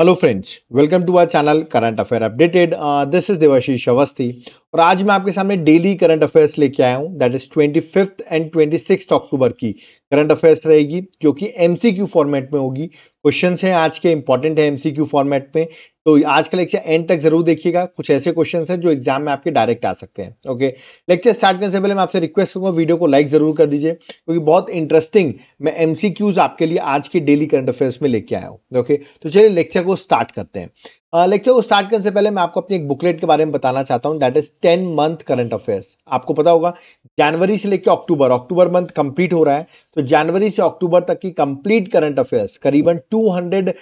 Hello friends welcome to our channel current affair updated this is Devashish Awasthi और आज मैं आपके सामने डेली करंट अफेयर्स लेके आया हूं that is twenty fifth and twenty six October की करंट अफेयर्स रहेगी जो कि एमसीक्यू फॉर्मेट में होगी क्वेश्चन हैं आज के इंपॉर्टेंट है एमसीक्यू फॉर्मेट में तो आज का लेक्चर एंड तक जरूर देखिएगा कुछ ऐसे क्वेश्चन हैं जो एग्जाम में आपके डायरेक्ट आ सकते हैं ओके लेक्चर स्टार्ट करने से पहले मैं आपसे रिक्वेस्ट करूंगा वीडियो को लाइक जरूर कर दीजिए क्योंकि बहुत इंटरेस्टिंग मैं एमसीक्यूज आपके लिए आज के डेली करंट अफेयर्स में लेके आया हूँ ओके तो चलिए लेक्चर को स्टार्ट करते हैं लेक्चर को स्टार्ट करने से पहले मैं आपको अपनी एक बुकलेट के बारे में बताना चाहता हूँ that is ten month current affairs आपको पता होगा जनवरी से लेकर अक्टूबर अक्टूबर मंथ कंप्लीट हो रहा है तो जनवरी से अक्टूबर तक की कंप्लीट करंट अफेयर्स करीबन 200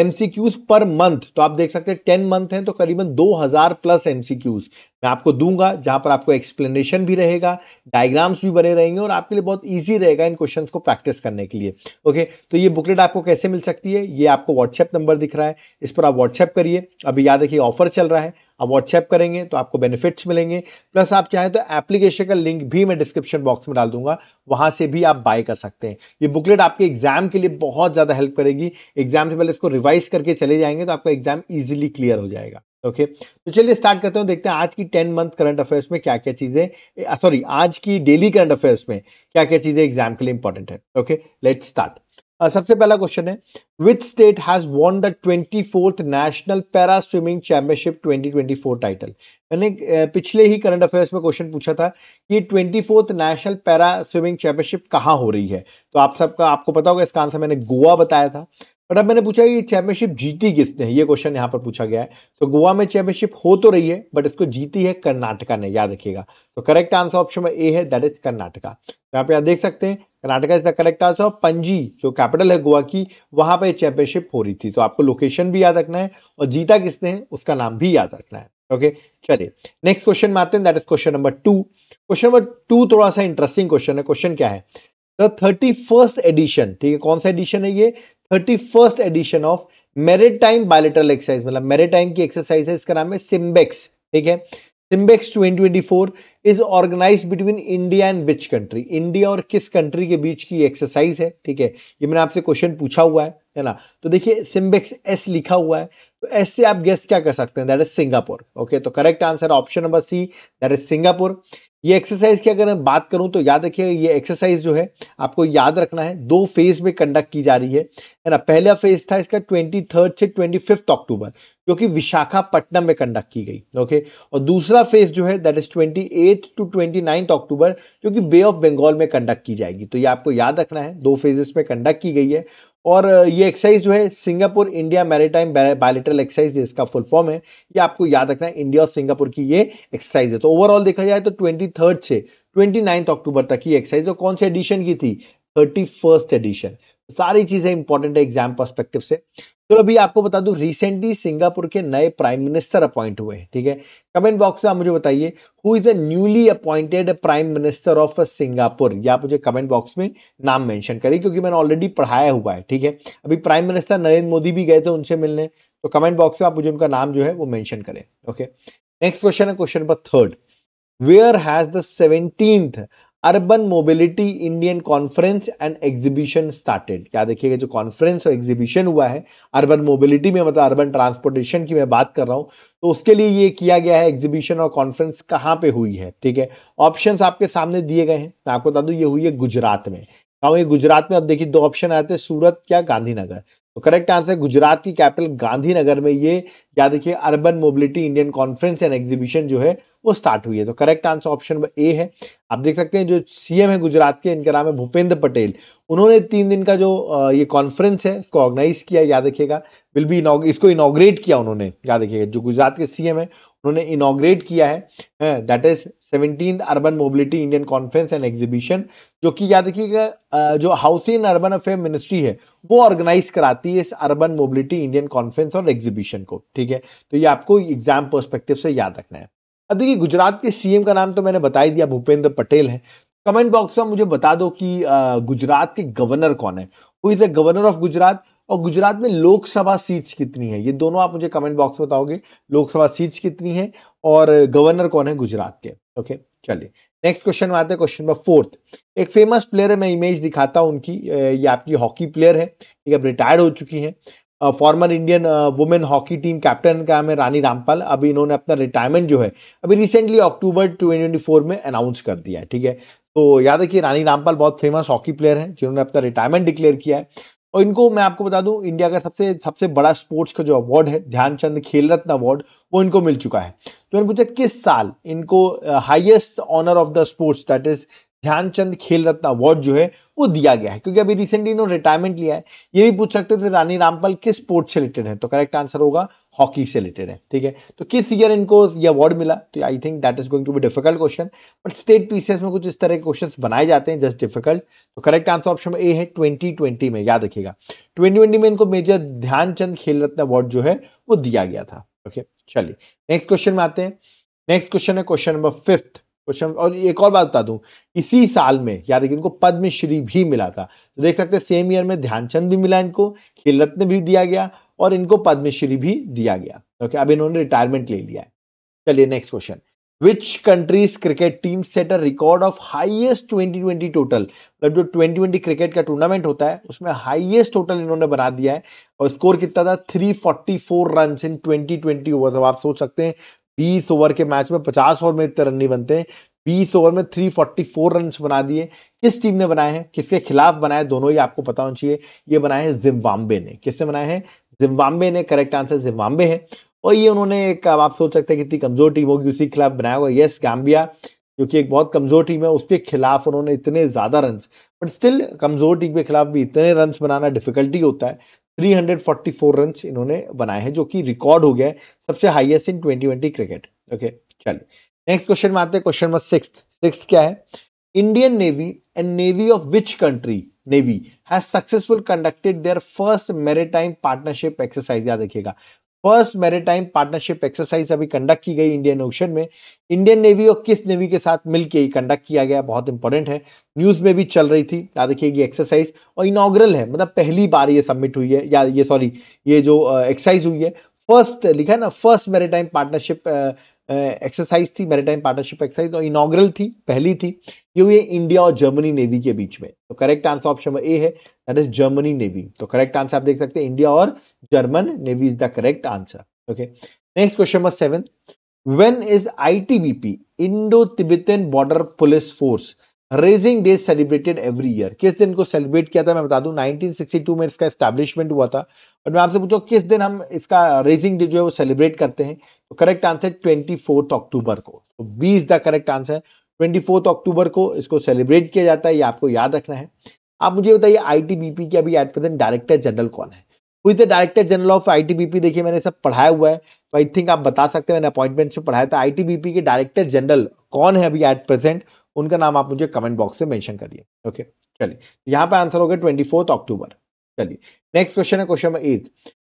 एमसीक्यूज पर मंथ तो आप देख सकते हैं टेन मंथ हैं तो करीबन 2000 प्लस एमसीक्यूज मैं आपको दूंगा जहां पर आपको एक्सप्लेनेशन भी रहेगा डायग्राम्स भी बने रहेंगे और आपके लिए बहुत ईजी रहेगा इन क्वेश्चन को प्रैक्टिस करने के लिए ओके तो ये बुकलेट आपको कैसे मिल सकती है ये आपको व्हाट्सएप नंबर दिख रहा है इस पर आप व्हाट्सएप करिए अभी याद रखिए ऑफर चल रहा है आप व्हाट्सएप करेंगे तो आपको बेनिफिट्स मिलेंगे प्लस आप चाहें तो एप्लीकेशन का लिंक भी मैं डिस्क्रिप्शन बॉक्स में डाल दूंगा वहां से भी आप बाय कर सकते हैं ये बुकलेट आपके एग्जाम के लिए बहुत ज़्यादा हेल्प करेगी एग्जाम से पहले इसको रिवाइज करके चले जाएंगे तो आपका एग्जाम ईजिली क्लियर हो जाएगा ओके तो चलिए स्टार्ट करते हैं देखते हैं आज की टेन मंथ करंट अफेयर्स में क्या क्या चीजें सॉरी आज की डेली करंट अफेयर्स में क्या क्या चीजें एग्जाम के लिए इंपॉर्टेंट है ओके लेट स्टार्ट Uh, सबसे पहला क्वेश्चन है which state has won the twenty fourth national para swimming championship 2024 title मैंने uh, पिछले ही करंट अफेयर्स में क्वेश्चन पूछा था कि twenty fourth national para swimming championship कहाँ हो रही है तो आप सबका आपको पता होगा इसका आंसर मैंने गोवा बताया था बट अब मैंने पूछा ये चैंपियनशिप जीती किसने ये क्वेश्चन यहाँ पर पूछा गया है तो गोवा में चैंपियनशिप हो तो रही है बट इसको जीती है कर्नाटका ने याद रखिएगा तो करेक्ट आंसर ऑप्शन में ए है दैट इज कर्नाटका तो आप यहाँ देख सकते हैं Karnataka is the correct answer और पंजी जो कैपिटल है गोवा की वहां पर चैंपियनशिप हो रही थी तो आपको लोकेशन भी याद रखना है और जीता किसने है उसका नाम भी याद रखना है ओके चलिए नेक्स्ट क्वेश्चन में आते हैं that is question number two question number two थोड़ा सा इंटरेस्टिंग क्वेश्चन है क्वेश्चन क्या है थर्टी फर्स्ट एडिशन ठीक है कौन सा एडिशन है ये thirty first edition of maritime bilateral exercise मतलब मेरेटाइम की एक्सरसाइज है इसका नाम है सिम्बेक्स ठीक है SIMBEX 2024 is organise between India and which country India और किस कंट्री के बीच की एक्सरसाइज है ठीक है ये मैंने आपसे क्वेश्चन पूछा हुआ है है ना तो देखिए सिम्बेक्स एस लिखा हुआ है तो एस से आप गेस क्या कर सकते हैं दैट इज सिंगापुर ओके तो correct answer option number C that is Singapore ये एक्सरसाइज की अगर मैं बात करूं तो याद रखिए ये एक्सरसाइज जो है आपको याद रखना है दो फेज में कंडक्ट की जा रही है है ना पहला फेज था इसका ट्वेंटी थर्ड से ट्वेंटी फिफ्थ अक्टूबर जो कि विशाखापट्टनम में कंडक्ट की गई ओके और दूसरा फेज जो है that is twenty eight to twenty ninth October जो कि बे ऑफ बंगाल में कंडक्ट की जाएगी तो ये आपको याद रखना है दो फेजेस में कंडक्ट की गई है और ये एक्सरसाइज जो है Singapore India maritime bilateral exercise इसका फुल फॉर्म है ये आपको याद रखना है इंडिया और सिंगापुर की ये एक्सरसाइज है तो ओवरऑल देखा जाए तो ट्वेंटी थर्ड से ट्वेंटी नाइन्थ अक्टूबर तक ये एक्सरसाइज और कौन से एडिशन की थी थर्टी फर्स्ट एडिशन सारी चीजें इंपॉर्टेंट है एग्जाम परस्पेक्टिव से चलो अभी आपको बता दूं रिसेंटली सिंगापुर के नए प्राइम मिनिस्टर अपॉइंट हुए हैं ठीक है कमेंट बॉक्स में आप मुझे बताइए who is a newly appointed prime minister of Singapore या आप मुझे कमेंट बॉक्स में नाम मेंशन करिए क्योंकि मैंने ऑलरेडी पढ़ाया हुआ है ठीक है अभी प्राइम मिनिस्टर नरेंद्र मोदी भी गए थे उनसे मिलने तो कमेंट बॉक्स में आप मुझे उनका नाम जो है वो मैंशन करें ओके नेक्स्ट क्वेश्चन है question number third where has the seventeenth urban mobility Indian conference and exhibition started क्या देखिएगा जो कॉन्फ्रेंस और एग्जीबिशन हुआ है अर्बन मोबिलिटी में मतलब अर्बन ट्रांसपोर्टेशन की मैं बात कर रहा हूँ तो उसके लिए ये किया गया है एग्जीबिशन और कॉन्फ्रेंस कहाँ पे हुई है ठीक है ऑप्शंस आपके सामने दिए गए हैं मैं आपको बता दूं ये हुई है गुजरात में कहा गुजरात में अब देखिए दो ऑप्शन आते हैं सूरत क्या गांधीनगर तो करेक्ट आंसर गुजरात की कैपिटल गांधीनगर में ये या देखिए urban mobility Indian conference and exhibition जो है वो स्टार्ट हुई है तो करेक्ट आंसर ऑप्शन ए है आप देख सकते हैं जो सीएम है गुजरात के इनका नाम है भूपेंद्र पटेल उन्होंने तीन दिन का जो ये कॉन्फ्रेंस है इसको ऑर्गेनाइज किया याद रखिएगा विल बी इसको इनोग्रेट किया उन्होंने याद रखिएगा जो गुजरात के सीएम है उन्होंने इनोग्रेट किया है that is seventeen urban mobility Indian conference and exhibition जो कि याद रखिएगा जो हाउसिंग अर्बन अफेयर मिनिस्ट्री है वो ऑर्गेनाइज कराती है इस अर्बन मोबिलिटी इंडियन कॉन्फ्रेंस और एग्जीबिशन को ठीक है तो ये आपको एग्जाम परस्पेक्टिव से याद रखना है अब देखिए गुजरात के सीएम का नाम तो मैंने बता ही दिया भूपेंद्र पटेल है कमेंट बॉक्स में मुझे बता दो कि गुजरात के गवर्नर कौन है who is the governor of Gujarat और गुजरात में लोकसभा सीट्स कितनी है ये दोनों आप मुझे कमेंट बॉक्स में बताओगे लोकसभा सीट्स कितनी है और गवर्नर कौन है गुजरात के ओके चलिए नेक्स्ट क्वेश्चन में आते हैं क्वेश्चन नंबर फोर्थ एक फेमस प्लेयर है मैं इमेज दिखाता हूं उनकी ये आपकी हॉकी प्लेयर है ठीक है रिटायर्ड हो चुकी है former Indian women hockey team captain का नाम है रानी रामपाल अभी इन्होंने अपना रिटायरमेंट जो है अभी रिसेंटली अक्टूबर ट्वेंटी में अनाउंस कर दिया है ठीक है तो याद रखिए रानी रामपाल बहुत फेमस हॉकी प्लेयर हैं जिन्होंने अपना रिटायरमेंट डिक्लेयर किया है और इनको मैं आपको बता दूं इंडिया का सबसे सबसे बड़ा स्पोर्ट्स का जो अवार्ड है ध्यानचंद खेल रत्न अवार्ड वो इनको मिल चुका है तो मैंने पूछा किस साल इनको highest honour of the sports that is Dhyanchand Khel Ratna award जो है वो दिया गया है क्योंकि अभी रिसेंटली इन्होंने रिटायरमेंट लिया है ये भी पूछ सकते थे रानी रामपाल किस स्पोर्ट्स से रिलेटेड है तो करेक्ट आंसर होगा हॉकी से रिलेटेड है ठीक है तो किस ईयर इनको ये अवार्ड मिला तो I think that is going to be difficult question but state PCS में कुछ इस तरह के क्वेश्चन बनाए जाते हैं जस्ट डिफिकल्ट तो करेक्ट आंसर ऑप्शन ए है ट्वेंटी ट्वेंटी में याद रखिएगा ट्वेंटी ट्वेंटी में इनको मेजर ध्यानचंद खेल रत्न अवार्ड जो है वो दिया गया था ओके चलिए नेक्स्ट क्वेश्चन में आते हैं नेक्स्ट क्वेश्चन है क्वेश्चन नंबर फिफ्थ क्वेश्चन और एक और बात बता दूं इसी साल में याद रखिए इनको पद्मश्री भी मिला था तो देख सकते हैं सेम ईयर में ध्यानचंद भी मिला इनको खेल रत्न भी दिया गया और इनको पद्मश्री भी दिया गया ओके अब इन्होंने रिटायरमेंट ले लिया है चलिए next question which countries cricket team set a record of highest 2020 total मतलब जो 2020 क्रिकेट का टूर्नामेंट होता है उसमें हाइएस्ट टोटल इन्होंने बना दिया है और स्कोर कितना था 344 रन इन ट्वेंटी ओवर्स अब आप सोच सकते हैं बीस ओवर के मैच में पचास ओवर में इतने रन नहीं बनते हैं बीस ओवर में थ्री फोर्टी फोर रन बना दिए किस टीम ने बनाए हैं किसके खिलाफ बनाए दोनों ही आपको पता होना चाहिए ये बनाए हैं जिम्बाब्वे ने किससे बनाए हैं जिम्बाबे ने करेक्ट आंसर जिम्बाबे है और ये उन्होंने एक आप सोच सकते हैं कितनी कमजोर टीम होगी उसी के खिलाफ बनाया हुआ यस गैम्बिया जो कि एक बहुत कमजोर टीम है उसके खिलाफ उन्होंने इतने ज्यादा रन बट स्टिल कमजोर टीम के खिलाफ भी इतने रन बनाना डिफिकल्टी होता है 344 रन इन्होंने बनाए हैं जो कि रिकॉर्ड हो गया है सबसे हाईएस्ट इन 2020 क्रिकेट ओके चलिए नेक्स्ट क्वेश्चन में आते हैं क्वेश्चन नंबर सिक्स सिक्स क्या है Indian navy and navy of which country navy has successful conducted their first maritime partnership exercise याद रखिएगा फर्स्ट मेरेटाइम पार्टनरशिप एक्सरसाइज अभी कंडक्ट की गई इंडियन ओशन में इंडियन नेवी और किस नेवी के साथ मिलकर ही कंडक्ट किया गया बहुत इंपॉर्टेंट है न्यूज में भी चल रही थी याद रखिए एक्सरसाइज और इनॉग्रल है मतलब पहली बार ये सबमिट हुई है या ये सॉरी ये जो एक्सरसाइज हुई है फर्स्ट लिखा है ना फर्स्ट मेरेटाइम पार्टनरशिप एक्सरसाइज थी मैरीटाइम पार्टनरशिप एक्सरसाइज और इनाग्रल थी पहली थी ये हुई इंडिया और जर्मनी नेवी के बीच में तो करेक्ट आंसर ऑप्शन ए है दैट इज जर्मनी नेवी तो करेक्ट आंसर आप देख सकते हैं इंडिया और German navy is the correct answer okay next question number seven when is I Indo tibetan border police force raising day celebrated every year किस दिन को celebrate किया था मैं बता दूं 1962 में इसका एस्टेब्लिशमेंट हुआ था बट मैं आपसे पूछो किस दिन हम इसका रेजिंग डे जो है वो सेलिब्रेट करते हैं तो correct answer twenty fourth October को तो B is the correct answer twenty fourth October को इसको सेलिब्रेट किया जाता है ये आपको याद रखना है आप मुझे बताइए आईटीबीपी के अभी एट प्रेजेंट डायरेक्टर जनरल कौन है हुई the director general of ITBP देखिए मैंने सब पढ़ाया हुआ है तो आई थिंक आप बता सकते हैं मैंने अपॉइंटमेंट से पढ़ाया था आईटीबीपी के डायरेक्टर जनरल कौन है अभी एट प्रेजेंट उनका नाम आप मुझे कमेंट बॉक्स से मेंशन करिए ओके चलिए यहाँ पे आंसर हो गया ट्वेंटी अक्टूबर चलिए नेक्स्ट क्वेश्चन है question number eight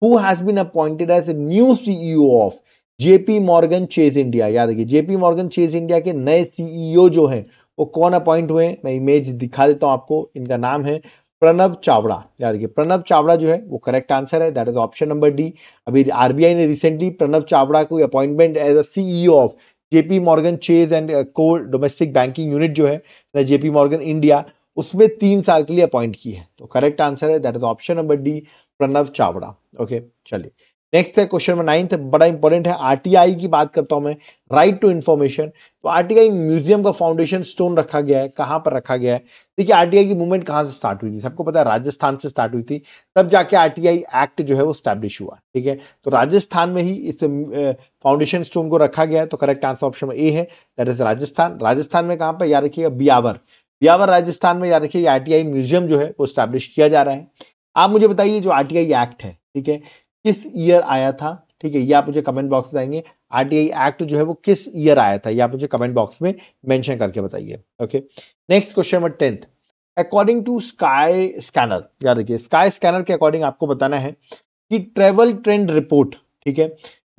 who has been appointed as a new CEO of JP Morgan Chase India याद रखिए जेपी मॉर्गन चेज इंडिया के नए सीईओ e जो हैं वो कौन अपॉइंट हुए मैं इमेज दिखा देता हूं आपको इनका नाम है प्रणव चावड़ा याद रखिए प्रणव चावड़ा जो है वो करेक्ट आंसर है that is option number D अभी आरबीआई ने रिसेंटली प्रणव चावड़ा को appointment as a CEO of JP Morgan Chase and को डोमेस्टिक बैंकिंग यूनिट जो है जेपी मॉर्गन इंडिया उसमें तीन साल के लिए अपॉइंट की है तो करेक्ट आंसर है that is option number D Pranav Chawda okay चलिए नेक्स्ट है क्वेश्चन नंबर नाइन्थ बड़ा इंपॉर्टेंट है आरटीआई की बात करता हूं मैं राइट टू इन्फॉर्मेशन तो आरटीआई म्यूजियम का फाउंडेशन स्टोन रखा गया है कहां पर रखा गया है देखिए आरटीआई की मूवमेंट कहां से स्टार्ट हुई थी सबको पता है राजस्थान से स्टार्ट हुई थी तब जाके आरटीआई एक्ट जो है वो स्टैब्लिश हुआ ठीक है तो राजस्थान में ही इस फाउंडेशन स्टोन को रखा गया है तो करेक्ट आंसर ऑप्शन ए है दैट इज राजस्थान राजस्थान में कहां पर याद रखिएगा बियावर ब्यावर राजस्थान में याद रखिए आरटीआई म्यूजियम जो है वो स्टैब्लिश किया जा रहा है आप मुझे बताइए जो आरटीआई एक्ट है ठीक है किस ईयर आया था ठीक है ये आप मुझे कमेंट बॉक्स में आएंगे आरटीआई एक्ट जो है वो किस ईयर आया था ये आप मुझे कमेंट बॉक्स में मेंशन करके बताइए okay next question number tenth according to Skyscanner याद रखिए स्काई स्कैनर के अकॉर्डिंग आपको बताना है कि ट्रेवल ट्रेंड रिपोर्ट ठीक है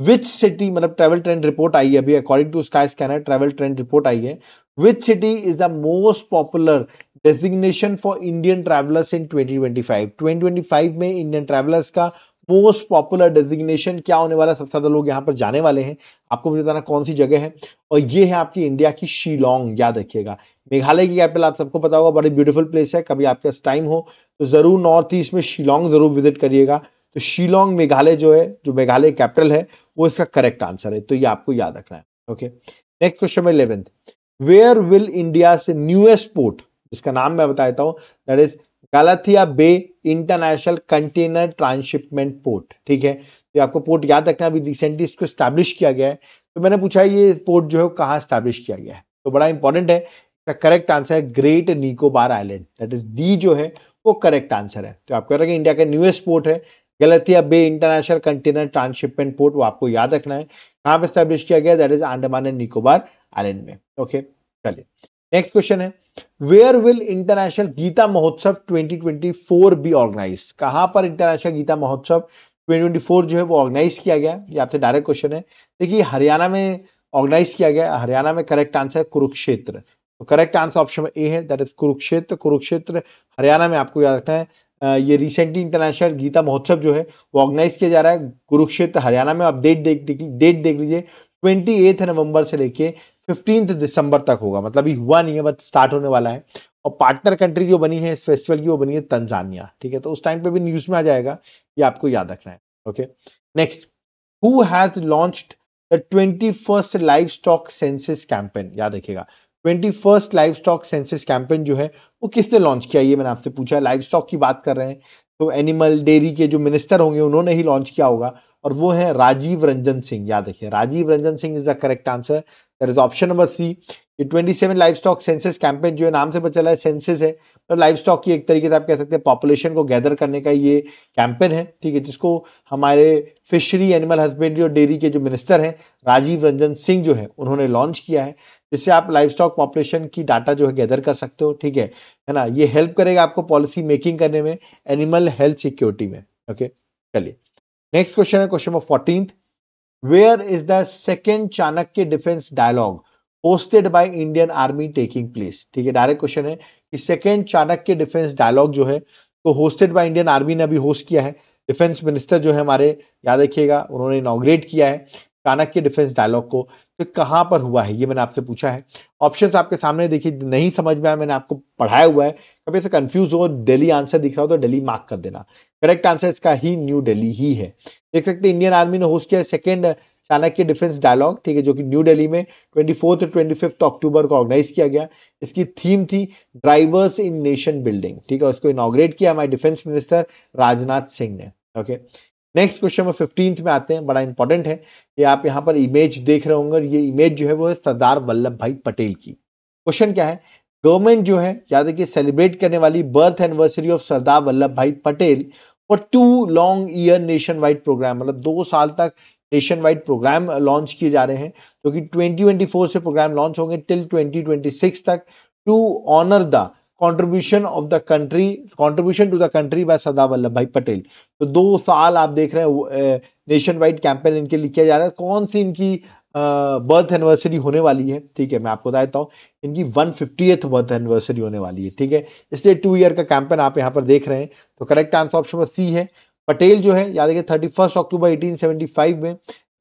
विच सिटी मतलब ट्रेवल ट्रेंड रिपोर्ट आई है अभी according to Skyscanner travel trend report आई है Which city is the most popular designation for Indian travellers in 2025 2025 में इंडियन ट्रैवलर्स का मोस्ट पॉपुलर डेजिग्नेशन क्या होने वाला सबसे ज्यादा लोग यहाँ पर जाने वाले हैं आपको मुझे बताना कौन सी जगह है और ये है आपकी इंडिया की शिलोंग याद रखिएगा मेघालय की कैपिटल आप सबको पता होगा बड़ी ब्यूटिफुल प्लेस है कभी आपके पास टाइम हो तो जरूर नॉर्थ ईस्ट में शिलोंग जरूर विजिट करिएगा तो शिलोंग मेघालय जो है जो मेघालय कैपिटल है वो इसका करेक्ट आंसर है तो ये आपको याद रखना है ओके नेक्स्ट क्वेश्चन है इलेवेंथ वेयर विल इंडिया से न्यूएस्ट पोर्ट जिसका नाम मैं बता देता हूं that is Galathea bay international container transshipment port ठीक है तो आपको पोर्ट याद रखना अभी रिसेंटली इसको स्टैब्लिश किया गया है तो मैंने पूछा ये पोर्ट जो है कहाँ स्टैब्लिश किया गया है तो बड़ा इंपॉर्टेंट है इसका करेक्ट आंसर है great Nicobar island that is D जो है वो करेक्ट आंसर है तो आपको हैं इंडिया का न्यूएस्ट पोर्ट है Galathea bay international container transshipment port वो आपको याद रखना है कहाँ पर स्टैब्लिश किया गया that is Andaman and Nicobar island में ओके चलिए नेक्स्ट क्वेश्चन है where will international Gita Mahotsav 2024 B organise कहां पर इंटरनेशनल गीता महोत्सव 2024 जो है वो ऑर्गेनाइज किया गया ये आपसे डायरेक्ट क्वेश्चन है देखिए हरियाणा में ऑर्गेनाइज किया गया हरियाणा में करेक्ट आंसर है कुरुक्षेत्र तो करेक्ट आंसर ऑप्शन ए है दैट इज कुरुक्षेत्र कुरुक्षेत्र हरियाणा में आपको याद रखना है ये रिसेंटली इंटरनेशनल गीता महोत्सव जो है वो ऑर्गेनाइज किया जा रहा है कुरुक्षेत्र हरियाणा में आप डेट देख डेट देख लीजिए ट्वेंटी नवंबर से लेके फिफ्टींथ दिसंबर तक होगा मतलब ये हुआ नहीं है बट स्टार्ट होने वाला है और पार्टनर कंट्री जो बनी है इस फेस्टिवल की वो बनी है तंजानिया ठीक है तो उस टाइम पे भी न्यूज में आ जाएगा ये आपको याद रखना है okay next who has launched the twenty first livestock census campaign याद रखिएगा twenty first livestock census campaign जो है वो किसने लॉन्च किया ये मैंने आपसे पूछा लाइव स्टॉक की बात कर रहे हैं तो एनिमल डेयरी के जो मिनिस्टर होंगे उन्होंने ही लॉन्च किया होगा और वो है राजीव रंजन सिंह याद रखिए Rajiv Ranjan Singh is the correct answer there is option number C ये 27 seven livestock census campaign जो है नाम से बचा है सेंसेस है तो लाइफ स्टॉक की एक तरीके से आप कह सकते हैं पॉपुलेशन को गैदर करने का ये कैंपेन है ठीक है जिसको हमारे फिशरी एनिमल हस्बेंड्री और डेयरी के जो मिनिस्टर हैं राजीव रंजन सिंह जो है उन्होंने लॉन्च किया है जिससे आप लाइफ स्टॉक पॉपुलेशन की डाटा जो है गैदर कर सकते हो ठीक है है ना ये हेल्प करेगा आपको पॉलिसी मेकिंग करने में एनिमल हेल्थ सिक्योरिटी में ओके चलिए नेक्स्ट क्वेश्चन है question number fourteen where is the second Chanakya defence dialogue hosted by Indian army taking place ठीक है डायरेक्ट क्वेश्चन है कि सेकेंड चाणक्य डिफेंस डायलॉग जो है तो होस्टेड बाय इंडियन आर्मी ने अभी होस्ट किया है डिफेंस मिनिस्टर जो है हमारे याद रखिएगा उन्होंने इनोग्रेट किया है चाणक्य डिफेंस डायलॉग को तो कहां पर हुआ है ये मैंने आपसे पूछा है ऑप्शंस आपके सामने देखिए नहीं समझ में आया मैंने आपको पढ़ाया हुआ है कभी ऐसे कंफ्यूज हो दिल्ली आंसर दिख रहा हो तो दिल्ली मार्क कर देना करेक्ट आंसर इसका ही न्यू दिल्ली ही है देख सकते हैं इंडियन आर्मी ने होस्ट किया सेकेंड चाणक्य डिफेंस डायलॉग ठीक है जो कि न्यू दिल्ली में twenty fourth twenty fifth October को ऑर्गेनाइज किया गया इसकी थीम थी ड्राइवर्स इन नेशन बिल्डिंग ठीक है उसको इनोग्रेट किया हमारे डिफेंस मिनिस्टर राजनाथ सिंह ने okay okay? Next question number fifteenth में आते हैं बड़ा इंपॉर्टेंट है ये आप यहाँ पर इमेज देख रहे होंगे ये इमेज जो है वो है सरदार वल्लभ भाई पटेल की क्वेश्चन क्या है गवर्नमेंट जो है याद रखिए सेलिब्रेट करने वाली birth anniversary of Sardar Vallabh Bhai Patel और two long year nationwide programme मतलब दो साल तक नेशन वाइड प्रोग्राम लॉन्च किए जा रहे हैं क्योंकि तो ट्वेंटी से प्रोग्राम लॉन्च होंगे टिल ट्वेंटी तक to honour the contribution of the country contribution to the country by Sardar Vallabh Bhai Patel तो दो साल आप देख रहे हैं नेशन वाइड कैंपेन इनके लिए किया जा रहा है कौन सी इनकी बर्थ एनिवर्सरी होने वाली है ठीक है मैं आपको बता देता हूँ इनकी वन एथ बर्थ एनिवर्सरी होने वाली है ठीक है इसलिए टू ईयर का कैंपेन आप यहाँ पर देख रहे हैं तो करेक्ट आंसर ऑप्शन सी है पटेल जो है याद रखिए थर्टी फर्स्ट अक्टूबर फाइव में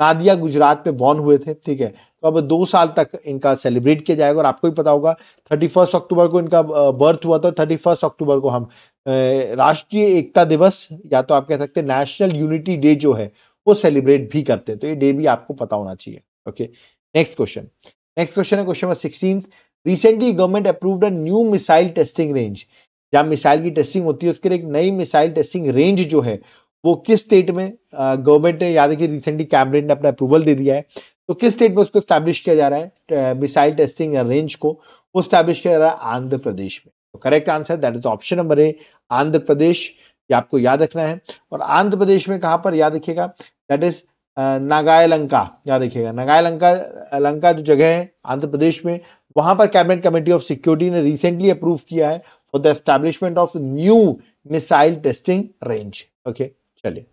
नादिया गुजरात में बॉर्न हुए थे ठीक है तो अब दो साल तक इनका सेलिब्रेट किया जाएगा और आपको भी पता होगा थर्टी फर्स्ट अक्टूबर को इनका बर्थ हुआ था थर्टी फर्स्ट अक्टूबर को हम राष्ट्रीय एकता दिवस या तो आप कह सकते हैं नेशनल यूनिटी डे जो है वो सेलिब्रेट भी करते हैं तो ये डे भी आपको पता होना चाहिए okay next question next question है question number sixteen recently government approve a new missile testing range जहां मिसाइल की टेस्टिंग होती है उसके लिए एक नई मिसाइल टेस्टिंग रेंज जो है वो किस स्टेट में गवर्नमेंट ने याद है कि रिसेंटली कैबिनेट ने अपना अप्रूवल दे दिया है तो किस स्टेट में उसको स्टैब्लिश किया जा रहा है मिसाइल टेस्टिंग रेंज को वो स्टैब्लिश किया जा रहा है आंध्र प्रदेश में तो correct answer that is option number A Andhra Pradesh ये आपको याद रखना है और आंध्र प्रदेश में कहां पर याद रखिएगा दैट इज नागाय याद रखिएगा नागाय लंका जो जगह है आंध्र प्रदेश में वहां पर कैबिनेट कमेटी ऑफ सिक्योरिटी ने रिसेंटली अप्रूव किया है for the establishment of new missile testing range okay चलिए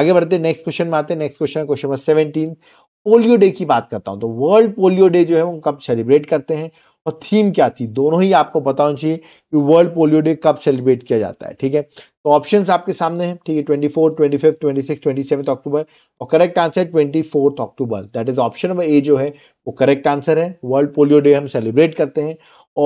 आगे बढ़ते नेक्स्ट क्वेश्चन में आते हैं next question question number seventeen polio day की बात करता हूं तो वर्ल्ड पोलियो डे जो है वो कब सेलिब्रेट करते हैं और थीम क्या थी दोनों ही आपको पता होना चाहिए कि वर्ल्ड पोलियो डे कब सेलिब्रेट किया जाता है ठीक है तो ऑप्शन आपके सामने हैं ठीक है twenty four twenty fifth twenty six twenty seven October और correct answer twenty fourth October that is option number A जो है वो करेक्ट आंसर है वर्ल्ड पोलियो डे हम सेलिब्रेट करते हैं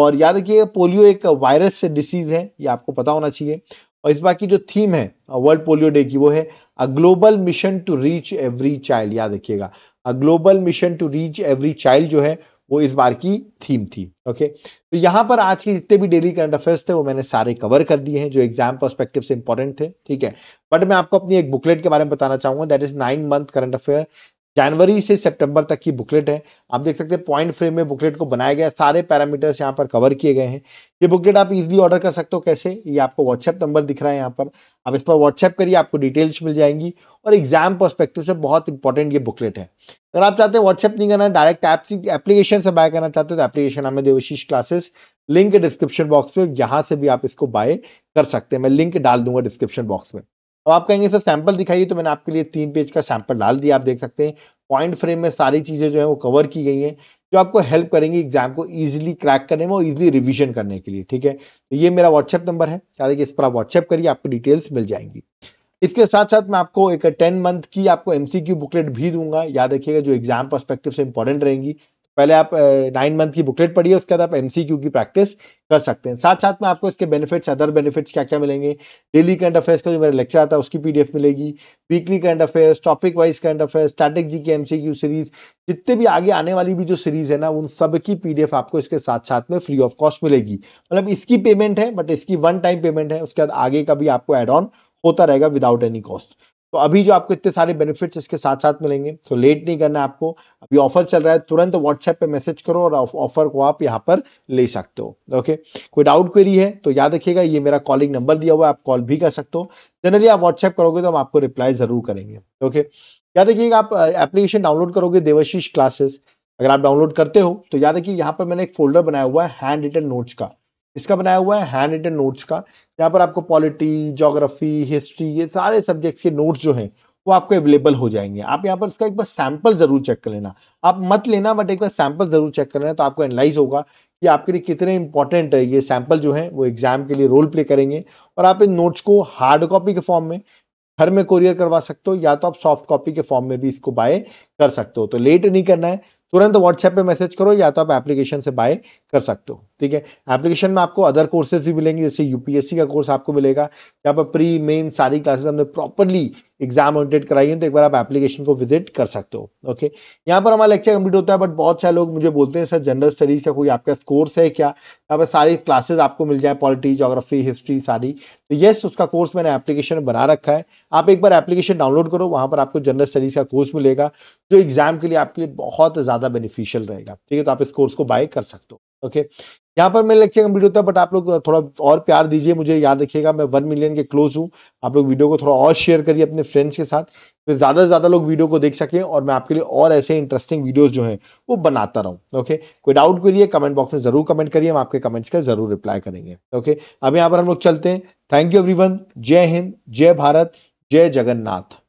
और याद रखिए पोलियो एक वायरस से डिसीज है ये आपको पता होना चाहिए और इस बार की जो थीम है वर्ल्ड पोलियो डे की वो है a global mission to reach every child याद रखिएगा a global mission to reach every child जो है वो इस बार की थीम थी ओके तो यहां पर आज के जितने भी डेली करंट अफेयर्स थे वो मैंने सारे कवर कर दिए हैं जो एग्जाम परस्पेक्टिव से इंपॉर्टेंट थे ठीक है बट मैं आपको अपनी एक बुकलेट के बारे में बताना चाहूंगा that is nine month current affair जनवरी से सितंबर तक की बुकलेट है आप देख सकते हैं पॉइंट फ्रेम में बुकलेट को बनाया गया सारे पैरामीटर्स यहाँ पर कवर किए गए हैं ये बुकलेट आप इजली ऑर्डर कर सकते हो कैसे ये आपको व्हाट्सएप नंबर दिख रहा है यहाँ पर आप इस पर व्हाट्सएप करिए आपको डिटेल्स मिल जाएंगी और एग्जाम परस्पेक्टिव से बहुत इंपॉर्टेंट ये बुकलेट है अगर आप चाहते हैं व्हाट्सएप नहीं करना डायरेक्ट ऐप से एप्लीकेशन से बाय करना चाहते हो तो एप्लीकेशन हमें Devashish classes link description box में यहाँ से भी आप इसको बाय कर सकते हैं मैं लिंक डाल दूंगा डिस्क्रिप्शन बॉक्स में अब आप कहेंगे सर सैंपल दिखाइए तो मैंने आपके लिए तीन पेज का सैंपल डाल दिया आप देख सकते हैं पॉइंट फ्रेम में सारी चीज़ें जो है वो कवर की गई हैं जो आपको हेल्प करेंगी एग्जाम को इजिली क्रैक करने में और इजिली रिविजन करने के लिए ठीक है तो ये मेरा व्हाट्सएप नंबर है क्या देखिए इस पर आप व्हाट्सएप करिए आपको डिटेल्स मिल जाएंगी इसके साथ साथ मैं आपको एक टेन मंथ की आपको एमसीक्यू बुकलेट भी दूंगा याद रखिएगा जो एग्जाम परस्पेक्टिव से इंपॉर्टेंट रहेंगी पहले आप नाइन मंथ की बुकलेट पढ़िए उसके बाद आप एमसीक्यू की प्रैक्टिस कर सकते हैं साथ साथ में आपको इसके बेनिफिट्स अदर बेनिफिट्स क्या क्या मिलेंगे डेली करंट अफेयर्स का जो मेरा लेक्चर आता है उसकी पीडीएफ मिलेगी weekly current affairs topic wise current affairs static G की एमसीक्यू सीरीज जितने भी आगे आने वाली भी जो सीरीज है ना उन सब की पीडीएफ आपको इसके साथ साथ में फ्री ऑफ कॉस्ट मिलेगी मतलब इसकी पेमेंट है बट इसकी वन टाइम पेमेंट है उसके बाद आगे का भी आपको एड ऑन होता रहेगा विदाउट एनी कॉस्ट तो अभी जो आपको इतने सारे बेनिफिट्स इसके साथ साथ मिलेंगे तो लेट नहीं करना आपको अभी ऑफर चल रहा है तुरंत व्हाट्सएप पे मैसेज करो और ऑफर को आप यहाँ पर ले सकते हो ओके कोई डाउट क्वेरी है तो याद रखिएगा ये मेरा कॉलिंग नंबर दिया हुआ है आप कॉल भी कर सकते हो जनरली आप व्हाट्सएप करोगे तो हम आपको रिप्लाई जरूर करेंगे ओके याद रखिएगा आप एप्लीकेशन डाउनलोड करोगे देवशीष क्लासेस अगर आप डाउनलोड करते हो तो याद रखिए यहाँ पर मैंने एक फोल्डर बनाया हुआ है हैंड रिटन नोट्स का इसका बनाया हुआ है हैंड रिटन नोट्स का यहाँ पर आपको पॉलिटी जोग्राफी हिस्ट्री ये सारे सब्जेक्ट्स के नोट्स जो हैं वो आपको अवेलेबल हो जाएंगे आप यहाँ पर इसका एक बार सैंपल जरूर चेक कर लेना आप मत लेना बट एक बार सैंपल जरूर चेक कर लेना तो आपको एनालाइज होगा कि आपके लिए कितने इंपॉर्टेंट ये सैंपल जो है वो एग्जाम के लिए रोल प्ले करेंगे और आप इन नोट्स को हार्ड कॉपी के फॉर्म में घर में कोरियर करवा सकते हो या तो आप सॉफ्ट कॉपी के फॉर्म में भी इसको बाय कर सकते हो तो लेट नहीं करना है तुरंत व्हाट्सएप पे मैसेज करो या तो आप एप्लीकेशन से बाय कर सकते हो ठीक है एप्लीकेशन में आपको अदर कोर्सेज भी मिलेंगे जैसे यूपीएससी का कोर्स आपको मिलेगा यहाँ पर प्री मेन सारी क्लासेस हमने प्रॉपरली एग्जाम ओरिएंटेड कराई है तो एक बार आप एप्लीकेशन को विजिट कर सकते हो ओके यहाँ पर हमारा लेक्चर कंप्लीट होता है बट बहुत सारे लोग मुझे बोलते हैं सर जनरल स्टडीज का कोई आपका कोर्स है क्या यहाँ पर सारी क्लासेज आपको मिल जाए पॉलिटी जोग्राफी हिस्ट्री सारी तो येस उसका कोर्स मैंने एप्लीकेशन बना रखा है आप एक बार एप्लीकेशन डाउनलोड करो वहाँ पर आपको जनरल स्टडीज का कोर्स मिलेगा जो एग्जाम के लिए आपके लिए बहुत ज़्यादा बेनिफिशियल रहेगा ठीक है तो आप इस कोर्स को बाय कर सकते हो ओके यहाँ पर मेरे लेक्चर कंप्लीट होता है बट आप लोग थोड़ा और प्यार दीजिए मुझे याद रखिएगा मैं वन मिलियन के क्लोज हूँ आप लोग वीडियो को थोड़ा और शेयर करिए अपने फ्रेंड्स के साथ फिर ज़्यादा से ज़्यादा लोग वीडियो को देख सकें और मैं आपके लिए और ऐसे इंटरेस्टिंग वीडियोज जो है वो बनाता रहूँ ओके कोई डाउट करिए कमेंट बॉक्स में ज़रूर कमेंट करिए हम आपके कमेंट्स का ज़रूर रिप्लाई करेंगे ओके अब यहाँ पर हम लोग चलते हैं थैंक यू एवरी जय हिंद जय भारत जय जगन्नाथ